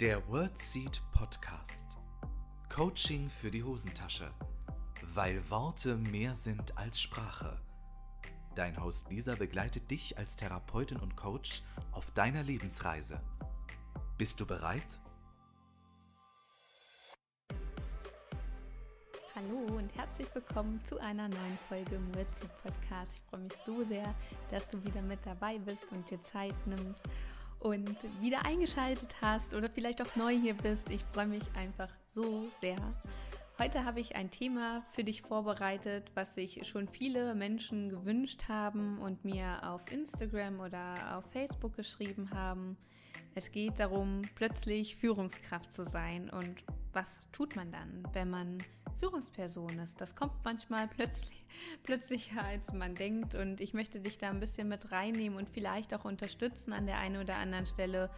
Der WordSeed Podcast. Coaching für die Hosentasche. Weil Worte mehr sind als Sprache. Dein Host Lisa begleitet dich als Therapeutin und Coach auf deiner Lebensreise. Bist du bereit? Hallo und herzlich willkommen zu einer neuen Folge im WordSeed Podcast. Ich freue mich so sehr, dass du wieder mit dabei bist und dir Zeit nimmst und wieder eingeschaltet hast oder vielleicht auch neu hier bist. Ich freue mich einfach so sehr. Heute habe ich ein Thema für dich vorbereitet, was sich schon viele Menschen gewünscht haben und mir auf Instagram oder auf Facebook geschrieben haben. Es geht darum, plötzlich Führungskraft zu sein und was tut man dann, wenn man Führungsperson ist. Das kommt manchmal plötzlich, plötzlicher, als man denkt. Und ich möchte dich da ein bisschen mit reinnehmen und vielleicht auch unterstützen an der einen oder anderen Stelle,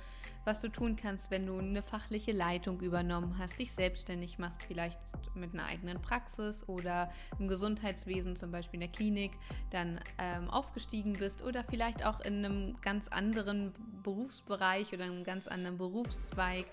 was du tun kannst, wenn du eine fachliche Leitung übernommen hast, dich selbstständig machst, vielleicht mit einer eigenen Praxis oder im Gesundheitswesen, zum Beispiel in der Klinik, dann ähm, aufgestiegen bist oder vielleicht auch in einem ganz anderen Berufsbereich oder einem ganz anderen Berufszweig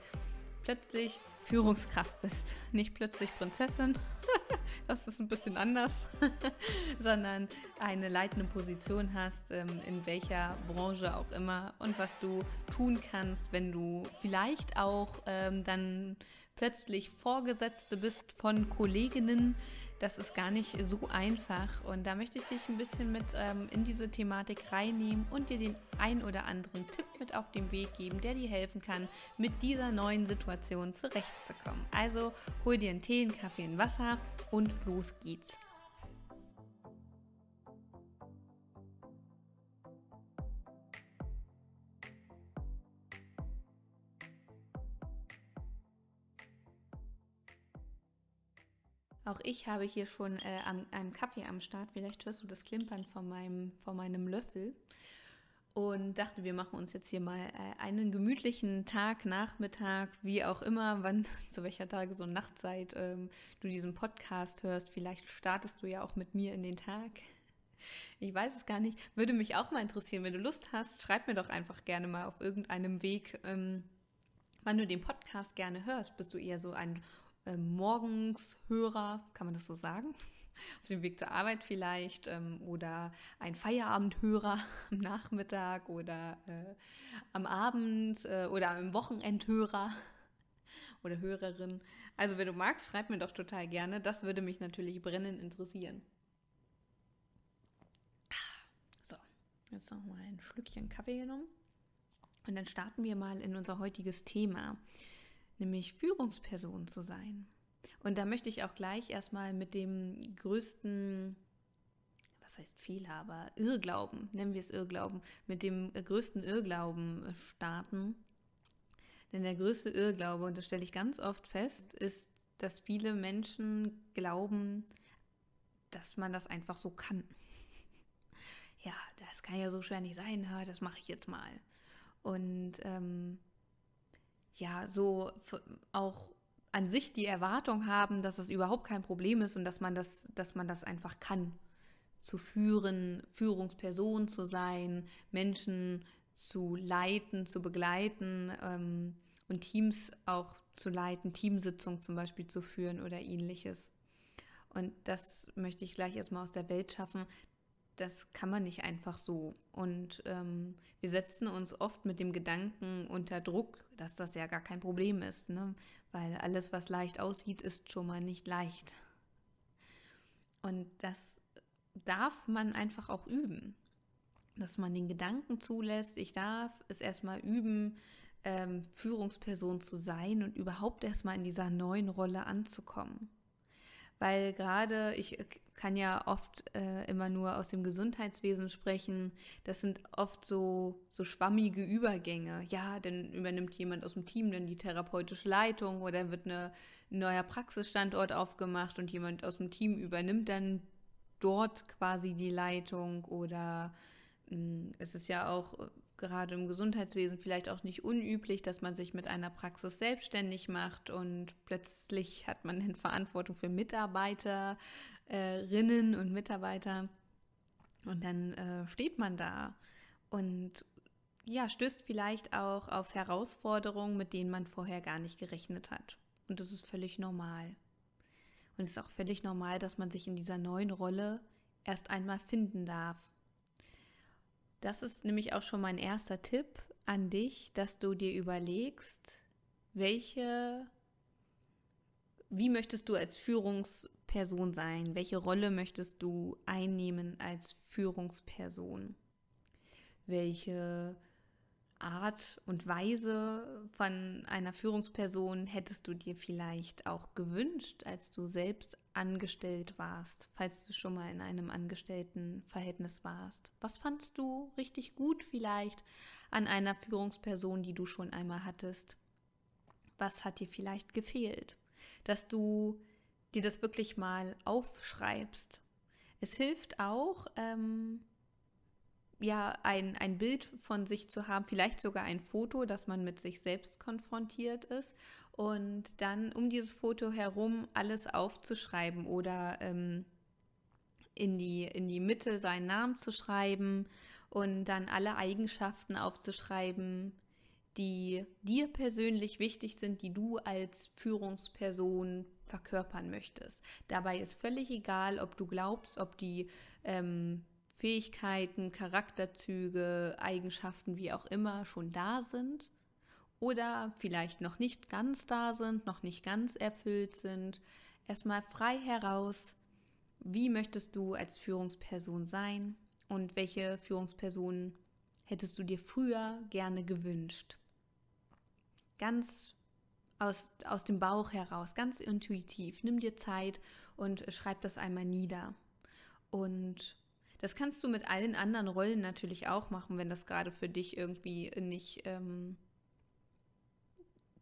plötzlich Führungskraft bist. Nicht plötzlich Prinzessin, das ist ein bisschen anders, sondern eine leitende Position hast, ähm, in welcher Branche auch immer und was du tun kannst, wenn du vielleicht auch ähm, dann plötzlich Vorgesetzte bist von Kolleginnen, das ist gar nicht so einfach. Und da möchte ich dich ein bisschen mit ähm, in diese Thematik reinnehmen und dir den ein oder anderen Tipp mit auf den Weg geben, der dir helfen kann, mit dieser neuen Situation zurechtzukommen. Also hol dir einen Tee, einen Kaffee, ein Wasser und los geht's. Auch ich habe hier schon äh, am, einen Kaffee am Start. Vielleicht hörst du das Klimpern von meinem, von meinem Löffel. Und dachte, wir machen uns jetzt hier mal äh, einen gemütlichen Tag, Nachmittag, wie auch immer, wann, zu welcher Tage so Nachtzeit ähm, du diesen Podcast hörst. Vielleicht startest du ja auch mit mir in den Tag. Ich weiß es gar nicht. Würde mich auch mal interessieren, wenn du Lust hast, schreib mir doch einfach gerne mal auf irgendeinem Weg, ähm, wann du den Podcast gerne hörst. Bist du eher so ein ähm, Morgenshörer, kann man das so sagen? auf dem Weg zur Arbeit vielleicht ähm, oder ein Feierabendhörer am Nachmittag oder äh, am Abend äh, oder am Wochenendhörer oder Hörerin. Also wenn du magst, schreib mir doch total gerne. Das würde mich natürlich brennend interessieren. Ah, so, jetzt nochmal ein Schlückchen Kaffee genommen. Und dann starten wir mal in unser heutiges Thema nämlich Führungsperson zu sein. Und da möchte ich auch gleich erstmal mit dem größten, was heißt Fehler, aber Irrglauben, nennen wir es Irrglauben, mit dem größten Irrglauben starten. Denn der größte Irrglaube, und das stelle ich ganz oft fest, ist, dass viele Menschen glauben, dass man das einfach so kann. Ja, das kann ja so schwer nicht sein, das mache ich jetzt mal. Und ähm, ja so auch an sich die Erwartung haben, dass es überhaupt kein Problem ist und dass man das, dass man das einfach kann. Zu führen, Führungsperson zu sein, Menschen zu leiten, zu begleiten ähm, und Teams auch zu leiten, Teamsitzungen zum Beispiel zu führen oder ähnliches. Und das möchte ich gleich erstmal aus der Welt schaffen, das kann man nicht einfach so. Und ähm, wir setzen uns oft mit dem Gedanken unter Druck, dass das ja gar kein Problem ist, ne? weil alles, was leicht aussieht, ist schon mal nicht leicht. Und das darf man einfach auch üben, dass man den Gedanken zulässt, ich darf es erstmal üben, ähm, Führungsperson zu sein und überhaupt erstmal in dieser neuen Rolle anzukommen. Weil gerade, ich kann ja oft äh, immer nur aus dem Gesundheitswesen sprechen. Das sind oft so, so schwammige Übergänge. Ja, dann übernimmt jemand aus dem Team dann die therapeutische Leitung oder wird ne, ein neuer Praxisstandort aufgemacht und jemand aus dem Team übernimmt dann dort quasi die Leitung oder mh, hm, es ist ja auch äh, gerade im Gesundheitswesen vielleicht auch nicht unüblich, dass man sich mit einer Praxis selbstständig macht und plötzlich hat man dann Verantwortung für Mitarbeiter Mitarbeiterinnen und Mitarbeiter. Und dann äh, steht man da und ja, stößt vielleicht auch auf Herausforderungen, mit denen man vorher gar nicht gerechnet hat. Und das ist völlig normal. Und es ist auch völlig normal, dass man sich in dieser neuen Rolle erst einmal finden darf. Das ist nämlich auch schon mein erster Tipp an dich, dass du dir überlegst, welche, wie möchtest du als Führungs Person sein? Welche Rolle möchtest du einnehmen als Führungsperson? Welche Art und Weise von einer Führungsperson hättest du dir vielleicht auch gewünscht, als du selbst angestellt warst, falls du schon mal in einem angestellten Verhältnis warst? Was fandst du richtig gut vielleicht an einer Führungsperson, die du schon einmal hattest? Was hat dir vielleicht gefehlt? Dass du dir das wirklich mal aufschreibst. Es hilft auch, ähm, ja, ein, ein Bild von sich zu haben, vielleicht sogar ein Foto, dass man mit sich selbst konfrontiert ist und dann um dieses Foto herum alles aufzuschreiben oder ähm, in, die, in die Mitte seinen Namen zu schreiben und dann alle Eigenschaften aufzuschreiben, die dir persönlich wichtig sind, die du als Führungsperson verkörpern möchtest. Dabei ist völlig egal, ob du glaubst, ob die ähm, Fähigkeiten, Charakterzüge, Eigenschaften, wie auch immer, schon da sind oder vielleicht noch nicht ganz da sind, noch nicht ganz erfüllt sind. Erstmal frei heraus, wie möchtest du als Führungsperson sein und welche Führungspersonen hättest du dir früher gerne gewünscht ganz aus, aus dem Bauch heraus, ganz intuitiv. Nimm dir Zeit und schreib das einmal nieder. Und das kannst du mit allen anderen Rollen natürlich auch machen, wenn das gerade für dich irgendwie nicht ähm,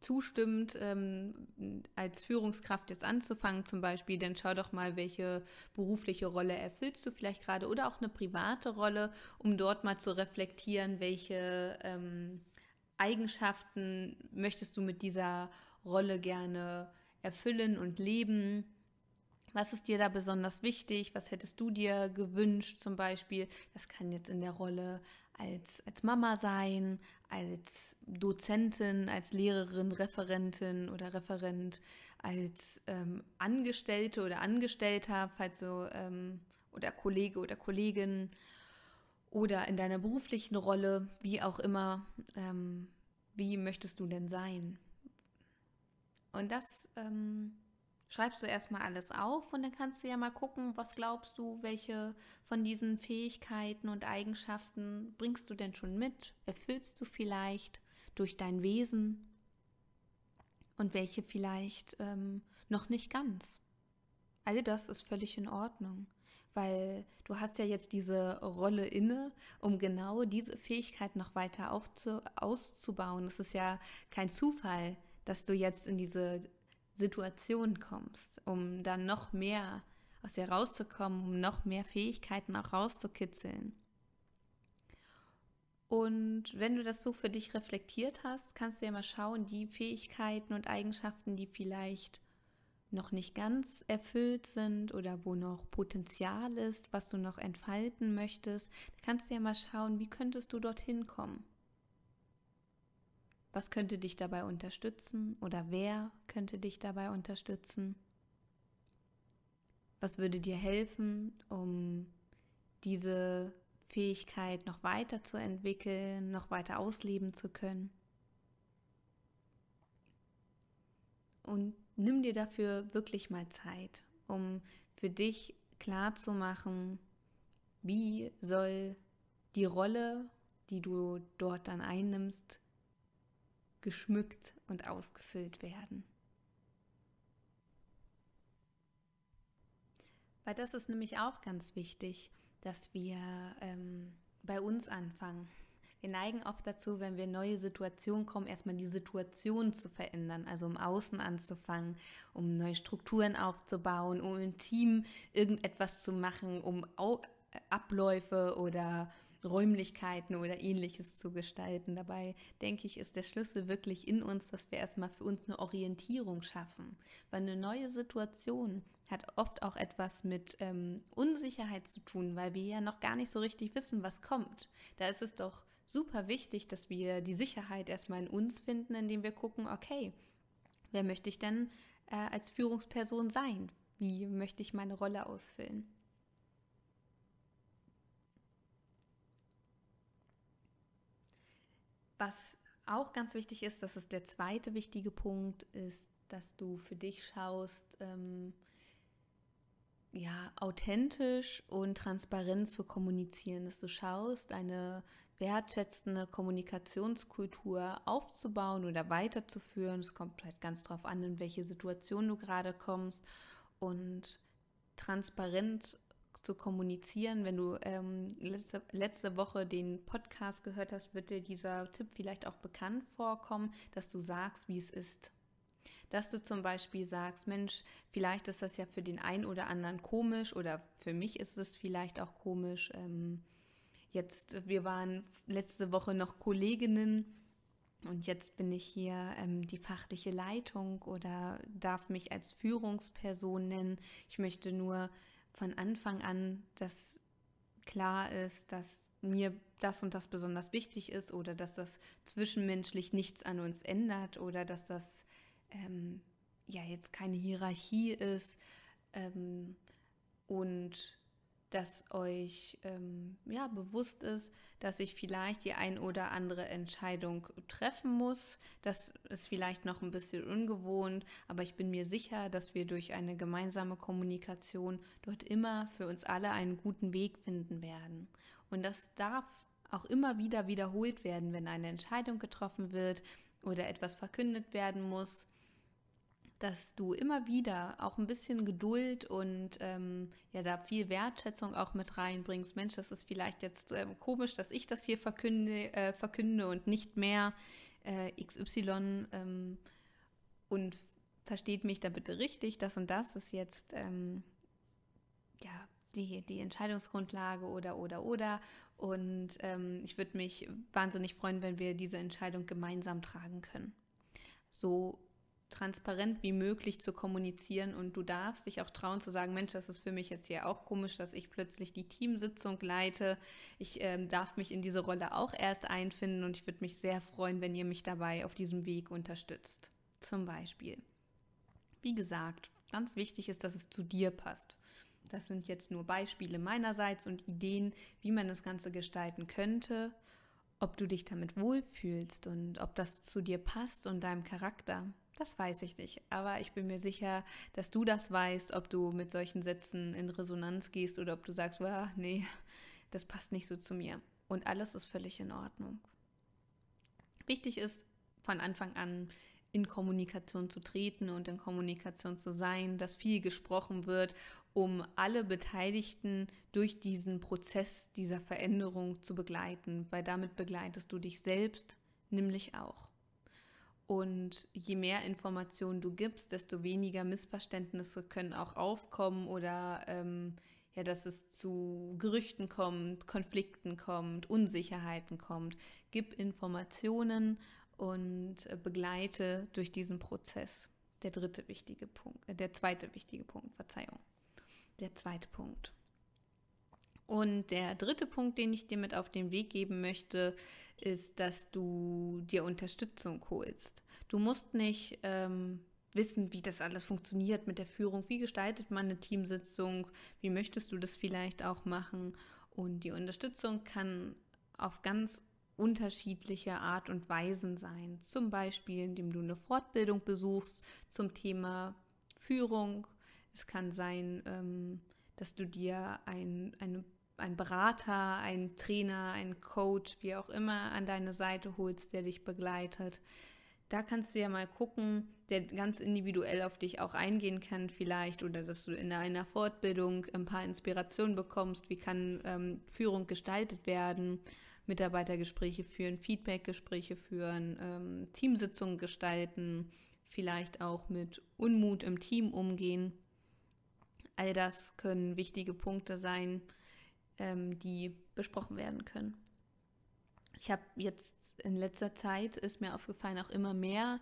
zustimmt, ähm, als Führungskraft jetzt anzufangen zum Beispiel, dann schau doch mal, welche berufliche Rolle erfüllst du vielleicht gerade oder auch eine private Rolle, um dort mal zu reflektieren, welche... Ähm, Eigenschaften möchtest du mit dieser Rolle gerne erfüllen und leben? Was ist dir da besonders wichtig? Was hättest du dir gewünscht zum Beispiel? Das kann jetzt in der Rolle als, als Mama sein, als Dozentin, als Lehrerin, Referentin oder Referent, als ähm, Angestellte oder Angestellter, falls so, ähm, oder Kollege oder Kollegin oder in deiner beruflichen Rolle, wie auch immer, ähm, wie möchtest du denn sein? Und das ähm, schreibst du erstmal alles auf und dann kannst du ja mal gucken, was glaubst du, welche von diesen Fähigkeiten und Eigenschaften bringst du denn schon mit? Erfüllst du vielleicht durch dein Wesen und welche vielleicht ähm, noch nicht ganz? All also das ist völlig in Ordnung weil du hast ja jetzt diese Rolle inne, um genau diese Fähigkeit noch weiter aufzu auszubauen. Es ist ja kein Zufall, dass du jetzt in diese Situation kommst, um dann noch mehr aus dir rauszukommen, um noch mehr Fähigkeiten auch rauszukitzeln. Und wenn du das so für dich reflektiert hast, kannst du ja mal schauen, die Fähigkeiten und Eigenschaften, die vielleicht noch nicht ganz erfüllt sind oder wo noch Potenzial ist, was du noch entfalten möchtest, kannst du ja mal schauen, wie könntest du dorthin kommen? Was könnte dich dabei unterstützen oder wer könnte dich dabei unterstützen? Was würde dir helfen, um diese Fähigkeit noch weiter zu entwickeln, noch weiter ausleben zu können? Und nimm dir dafür wirklich mal Zeit, um für dich klar zu machen, wie soll die Rolle, die du dort dann einnimmst, geschmückt und ausgefüllt werden. Weil das ist nämlich auch ganz wichtig, dass wir ähm, bei uns anfangen, wir neigen oft dazu, wenn wir in neue Situationen kommen, erstmal die Situation zu verändern, also um Außen anzufangen, um neue Strukturen aufzubauen, um im Team irgendetwas zu machen, um äh, Abläufe oder Räumlichkeiten oder ähnliches zu gestalten. Dabei denke ich, ist der Schlüssel wirklich in uns, dass wir erstmal für uns eine Orientierung schaffen. Weil eine neue Situation hat oft auch etwas mit ähm, Unsicherheit zu tun, weil wir ja noch gar nicht so richtig wissen, was kommt. Da ist es doch super wichtig, dass wir die Sicherheit erstmal in uns finden, indem wir gucken, okay, wer möchte ich denn äh, als Führungsperson sein? Wie möchte ich meine Rolle ausfüllen? Was auch ganz wichtig ist, das ist der zweite wichtige Punkt, ist, dass du für dich schaust, ähm, ja, authentisch und transparent zu kommunizieren, dass du schaust, eine wertschätzende Kommunikationskultur aufzubauen oder weiterzuführen. Es kommt halt ganz drauf an, in welche Situation du gerade kommst und transparent zu kommunizieren. Wenn du ähm, letzte, letzte Woche den Podcast gehört hast, wird dir dieser Tipp vielleicht auch bekannt vorkommen, dass du sagst, wie es ist. Dass du zum Beispiel sagst, Mensch, vielleicht ist das ja für den einen oder anderen komisch oder für mich ist es vielleicht auch komisch. Ähm, jetzt, äh, wir waren letzte Woche noch Kolleginnen und jetzt bin ich hier ähm, die fachliche Leitung oder darf mich als Führungsperson nennen. Ich möchte nur von Anfang an, dass klar ist, dass mir das und das besonders wichtig ist oder dass das zwischenmenschlich nichts an uns ändert oder dass das ähm, ja jetzt keine Hierarchie ist. Ähm, und dass euch ähm, ja, bewusst ist, dass ich vielleicht die ein oder andere Entscheidung treffen muss. Das ist vielleicht noch ein bisschen ungewohnt, aber ich bin mir sicher, dass wir durch eine gemeinsame Kommunikation dort immer für uns alle einen guten Weg finden werden. Und das darf auch immer wieder wiederholt werden, wenn eine Entscheidung getroffen wird oder etwas verkündet werden muss dass du immer wieder auch ein bisschen Geduld und ähm, ja da viel Wertschätzung auch mit reinbringst. Mensch, das ist vielleicht jetzt äh, komisch, dass ich das hier verkünde, äh, verkünde und nicht mehr äh, XY ähm, und versteht mich da bitte richtig, das und das ist jetzt ähm, ja die, die Entscheidungsgrundlage oder oder oder. Und ähm, ich würde mich wahnsinnig freuen, wenn wir diese Entscheidung gemeinsam tragen können. So transparent wie möglich zu kommunizieren und du darfst dich auch trauen zu sagen, Mensch, das ist für mich jetzt hier auch komisch, dass ich plötzlich die Teamsitzung leite. Ich ähm, darf mich in diese Rolle auch erst einfinden und ich würde mich sehr freuen, wenn ihr mich dabei auf diesem Weg unterstützt. Zum Beispiel. Wie gesagt, ganz wichtig ist, dass es zu dir passt. Das sind jetzt nur Beispiele meinerseits und Ideen, wie man das Ganze gestalten könnte, ob du dich damit wohlfühlst und ob das zu dir passt und deinem Charakter. Das weiß ich nicht, aber ich bin mir sicher, dass du das weißt, ob du mit solchen Sätzen in Resonanz gehst oder ob du sagst, ah, nee, das passt nicht so zu mir. Und alles ist völlig in Ordnung. Wichtig ist, von Anfang an in Kommunikation zu treten und in Kommunikation zu sein, dass viel gesprochen wird, um alle Beteiligten durch diesen Prozess dieser Veränderung zu begleiten, weil damit begleitest du dich selbst nämlich auch. Und je mehr Informationen du gibst, desto weniger Missverständnisse können auch aufkommen oder ähm, ja, dass es zu Gerüchten kommt, Konflikten kommt, Unsicherheiten kommt. Gib Informationen und äh, begleite durch diesen Prozess. Der dritte wichtige Punkt, äh, der zweite wichtige Punkt, Verzeihung. Der zweite Punkt. Und der dritte Punkt, den ich dir mit auf den Weg geben möchte, ist, dass du dir Unterstützung holst. Du musst nicht ähm, wissen, wie das alles funktioniert mit der Führung, wie gestaltet man eine Teamsitzung, wie möchtest du das vielleicht auch machen. Und die Unterstützung kann auf ganz unterschiedliche Art und Weisen sein. Zum Beispiel, indem du eine Fortbildung besuchst zum Thema Führung. Es kann sein, ähm, dass du dir ein, eine ein Berater, ein Trainer, ein Coach, wie auch immer, an deine Seite holst, der dich begleitet. Da kannst du ja mal gucken, der ganz individuell auf dich auch eingehen kann vielleicht oder dass du in einer Fortbildung ein paar Inspirationen bekommst, wie kann ähm, Führung gestaltet werden, Mitarbeitergespräche führen, Feedbackgespräche führen, ähm, Teamsitzungen gestalten, vielleicht auch mit Unmut im Team umgehen. All das können wichtige Punkte sein, ähm, die besprochen werden können. Ich habe jetzt in letzter Zeit, ist mir aufgefallen, auch immer mehr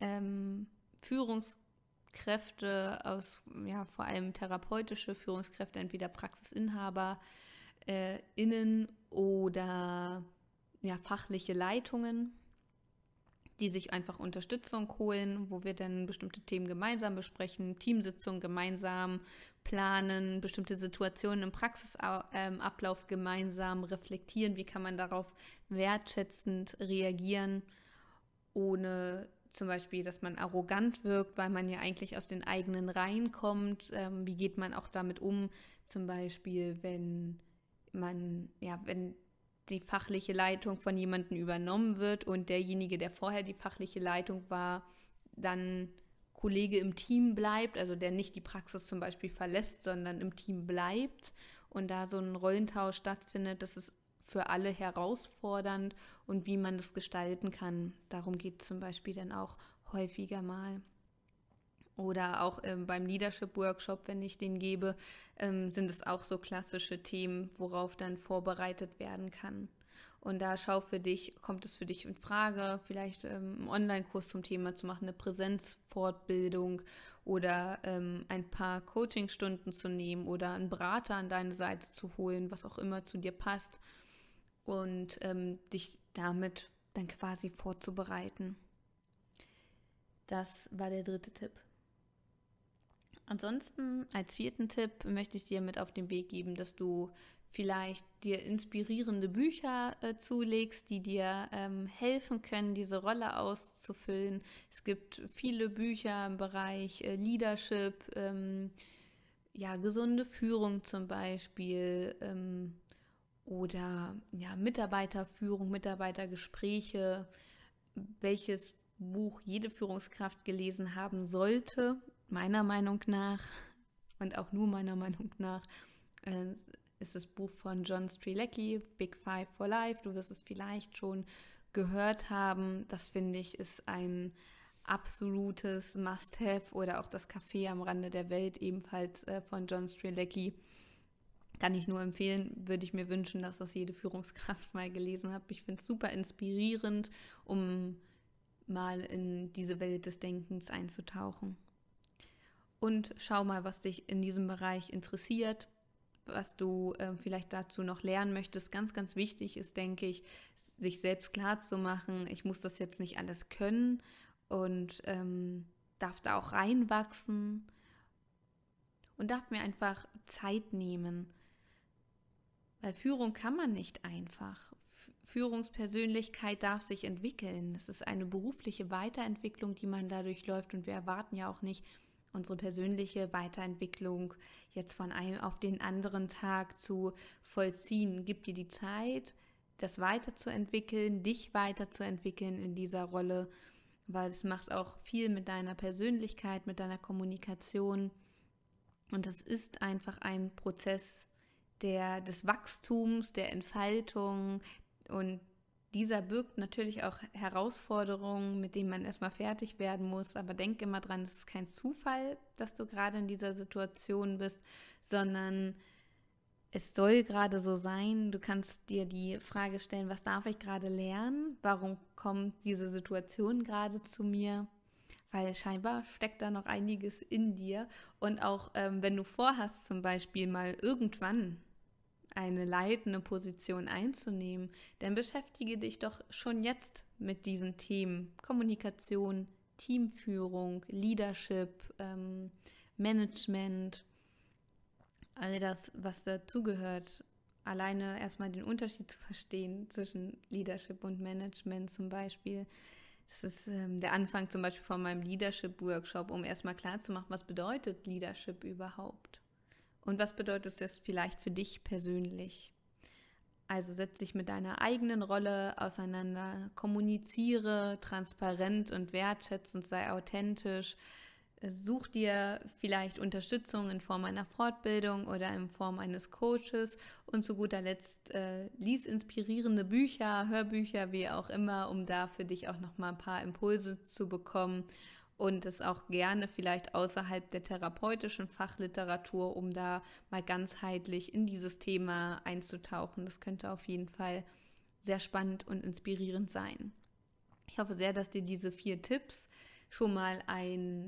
ähm, Führungskräfte aus, ja, vor allem therapeutische Führungskräfte, entweder Praxisinhaber, äh, Innen oder ja, fachliche Leitungen, die sich einfach Unterstützung holen, wo wir dann bestimmte Themen gemeinsam besprechen, Teamsitzungen gemeinsam planen, bestimmte Situationen im Praxisablauf ähm, gemeinsam reflektieren, wie kann man darauf wertschätzend reagieren, ohne zum Beispiel, dass man arrogant wirkt, weil man ja eigentlich aus den eigenen Reihen kommt. Ähm, wie geht man auch damit um, zum Beispiel, wenn man, ja, wenn die fachliche Leitung von jemandem übernommen wird und derjenige, der vorher die fachliche Leitung war, dann Kollege im Team bleibt, also der nicht die Praxis zum Beispiel verlässt, sondern im Team bleibt und da so ein Rollentausch stattfindet, das ist für alle herausfordernd und wie man das gestalten kann. Darum geht es zum Beispiel dann auch häufiger mal. Oder auch ähm, beim Leadership-Workshop, wenn ich den gebe, ähm, sind es auch so klassische Themen, worauf dann vorbereitet werden kann. Und da schau für dich, kommt es für dich in Frage, vielleicht ähm, einen Online-Kurs zum Thema zu machen, eine Präsenzfortbildung oder ähm, ein paar Coaching-Stunden zu nehmen oder einen Berater an deine Seite zu holen, was auch immer zu dir passt und ähm, dich damit dann quasi vorzubereiten. Das war der dritte Tipp. Ansonsten als vierten Tipp möchte ich dir mit auf den Weg geben, dass du vielleicht dir inspirierende Bücher äh, zulegst, die dir ähm, helfen können, diese Rolle auszufüllen. Es gibt viele Bücher im Bereich äh, Leadership, ähm, ja, gesunde Führung zum Beispiel ähm, oder ja, Mitarbeiterführung, Mitarbeitergespräche, welches Buch jede Führungskraft gelesen haben sollte meiner Meinung nach und auch nur meiner Meinung nach äh, ist das Buch von John Strilecki, Big Five for Life. Du wirst es vielleicht schon gehört haben. Das finde ich ist ein absolutes Must-Have oder auch das Café am Rande der Welt, ebenfalls äh, von John Strilecki. Kann ich nur empfehlen, würde ich mir wünschen, dass das jede Führungskraft mal gelesen hat. Ich finde es super inspirierend, um mal in diese Welt des Denkens einzutauchen und schau mal, was dich in diesem Bereich interessiert, was du äh, vielleicht dazu noch lernen möchtest. Ganz, ganz wichtig ist, denke ich, sich selbst klar zu machen, ich muss das jetzt nicht alles können und ähm, darf da auch reinwachsen und darf mir einfach Zeit nehmen. Weil Führung kann man nicht einfach. Führungspersönlichkeit darf sich entwickeln. Es ist eine berufliche Weiterentwicklung, die man dadurch läuft und wir erwarten ja auch nicht, unsere persönliche Weiterentwicklung jetzt von einem auf den anderen Tag zu vollziehen. Gib dir die Zeit, das weiterzuentwickeln, dich weiterzuentwickeln in dieser Rolle, weil es macht auch viel mit deiner Persönlichkeit, mit deiner Kommunikation. Und es ist einfach ein Prozess der, des Wachstums, der Entfaltung und dieser birgt natürlich auch Herausforderungen, mit denen man erstmal fertig werden muss. Aber denk immer dran, es ist kein Zufall, dass du gerade in dieser Situation bist, sondern es soll gerade so sein. Du kannst dir die Frage stellen, was darf ich gerade lernen? Warum kommt diese Situation gerade zu mir? Weil scheinbar steckt da noch einiges in dir. Und auch ähm, wenn du vorhast, zum Beispiel mal irgendwann eine leitende Position einzunehmen, dann beschäftige dich doch schon jetzt mit diesen Themen Kommunikation, Teamführung, Leadership, ähm, Management, all das, was dazugehört. Alleine erstmal den Unterschied zu verstehen zwischen Leadership und Management zum Beispiel. Das ist ähm, der Anfang zum Beispiel von meinem Leadership-Workshop, um erstmal klarzumachen, was bedeutet Leadership überhaupt. Und was bedeutet das vielleicht für dich persönlich? Also setz dich mit deiner eigenen Rolle auseinander, kommuniziere transparent und wertschätzend, sei authentisch, such dir vielleicht Unterstützung in Form einer Fortbildung oder in Form eines Coaches und zu guter Letzt äh, lies inspirierende Bücher, Hörbücher, wie auch immer, um da für dich auch nochmal ein paar Impulse zu bekommen und es auch gerne vielleicht außerhalb der therapeutischen Fachliteratur, um da mal ganzheitlich in dieses Thema einzutauchen. Das könnte auf jeden Fall sehr spannend und inspirierend sein. Ich hoffe sehr, dass dir diese vier Tipps schon mal einen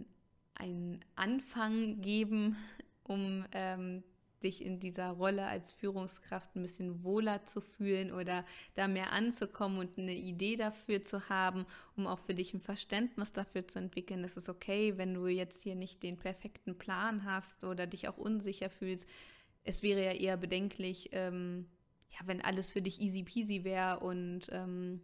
Anfang geben, um ähm, dich in dieser Rolle als Führungskraft ein bisschen wohler zu fühlen oder da mehr anzukommen und eine Idee dafür zu haben, um auch für dich ein Verständnis dafür zu entwickeln, dass es okay, wenn du jetzt hier nicht den perfekten Plan hast oder dich auch unsicher fühlst. Es wäre ja eher bedenklich, ähm, ja, wenn alles für dich easy peasy wäre und ähm,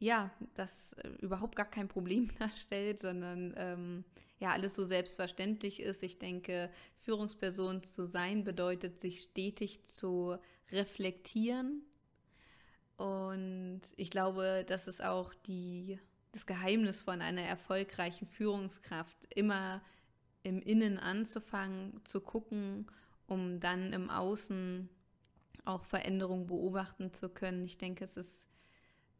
ja, das äh, überhaupt gar kein Problem darstellt, sondern ähm, ja alles so selbstverständlich ist. Ich denke, Führungsperson zu sein bedeutet, sich stetig zu reflektieren. Und ich glaube, das ist auch die, das Geheimnis von einer erfolgreichen Führungskraft, immer im Innen anzufangen, zu gucken, um dann im Außen auch Veränderungen beobachten zu können. Ich denke, es ist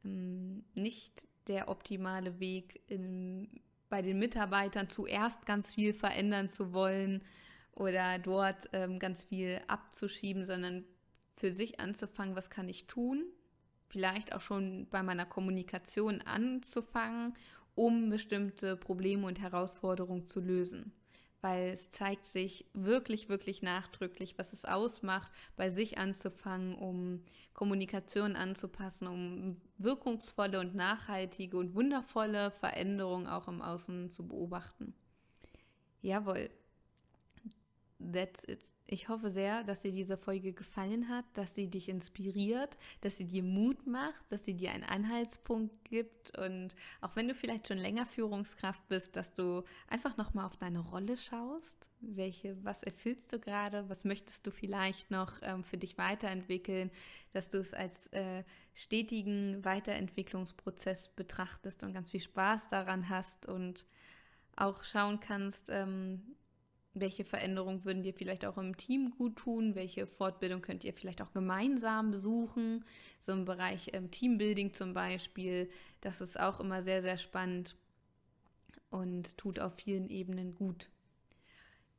ähm, nicht der optimale Weg, in, bei den Mitarbeitern zuerst ganz viel verändern zu wollen oder dort ähm, ganz viel abzuschieben, sondern für sich anzufangen, was kann ich tun? Vielleicht auch schon bei meiner Kommunikation anzufangen, um bestimmte Probleme und Herausforderungen zu lösen. Weil es zeigt sich wirklich, wirklich nachdrücklich, was es ausmacht, bei sich anzufangen, um Kommunikation anzupassen, um wirkungsvolle und nachhaltige und wundervolle Veränderungen auch im Außen zu beobachten. Jawohl. That's it. Ich hoffe sehr, dass dir diese Folge gefallen hat, dass sie dich inspiriert, dass sie dir Mut macht, dass sie dir einen Anhaltspunkt gibt und auch wenn du vielleicht schon länger Führungskraft bist, dass du einfach nochmal auf deine Rolle schaust. Welche, was erfüllst du gerade? Was möchtest du vielleicht noch ähm, für dich weiterentwickeln? Dass du es als äh, stetigen Weiterentwicklungsprozess betrachtest und ganz viel Spaß daran hast und auch schauen kannst, ähm, welche Veränderungen würden dir vielleicht auch im Team gut tun? Welche Fortbildung könnt ihr vielleicht auch gemeinsam besuchen? So im Bereich ähm, Teambuilding zum Beispiel. Das ist auch immer sehr, sehr spannend und tut auf vielen Ebenen gut.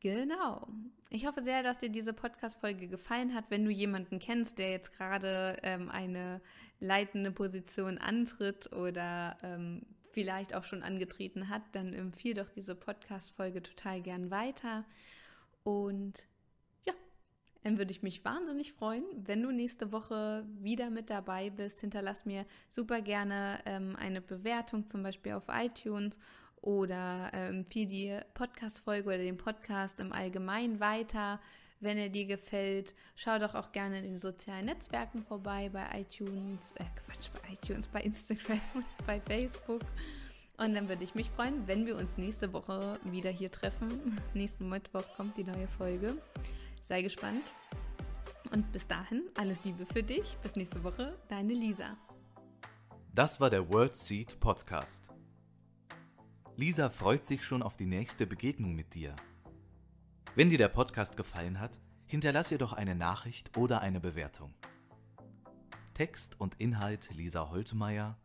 Genau. Ich hoffe sehr, dass dir diese Podcast-Folge gefallen hat. Wenn du jemanden kennst, der jetzt gerade ähm, eine leitende Position antritt oder ähm, vielleicht auch schon angetreten hat, dann empfehle doch diese Podcast-Folge total gern weiter. Und ja, dann würde ich mich wahnsinnig freuen, wenn du nächste Woche wieder mit dabei bist. Hinterlass mir super gerne ähm, eine Bewertung, zum Beispiel auf iTunes oder äh, empfehle ähm, die Podcast-Folge oder den Podcast im Allgemeinen weiter. Wenn er dir gefällt, schau doch auch gerne in den sozialen Netzwerken vorbei, bei iTunes, äh Quatsch, bei iTunes, bei Instagram und bei Facebook. Und dann würde ich mich freuen, wenn wir uns nächste Woche wieder hier treffen. Nächsten Mittwoch kommt die neue Folge. Sei gespannt. Und bis dahin, alles Liebe für dich. Bis nächste Woche, deine Lisa. Das war der World Seed Podcast. Lisa freut sich schon auf die nächste Begegnung mit dir. Wenn dir der Podcast gefallen hat, hinterlass ihr doch eine Nachricht oder eine Bewertung. Text und Inhalt Lisa Holtmeier,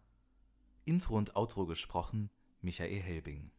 Intro und Outro gesprochen Michael Helbing.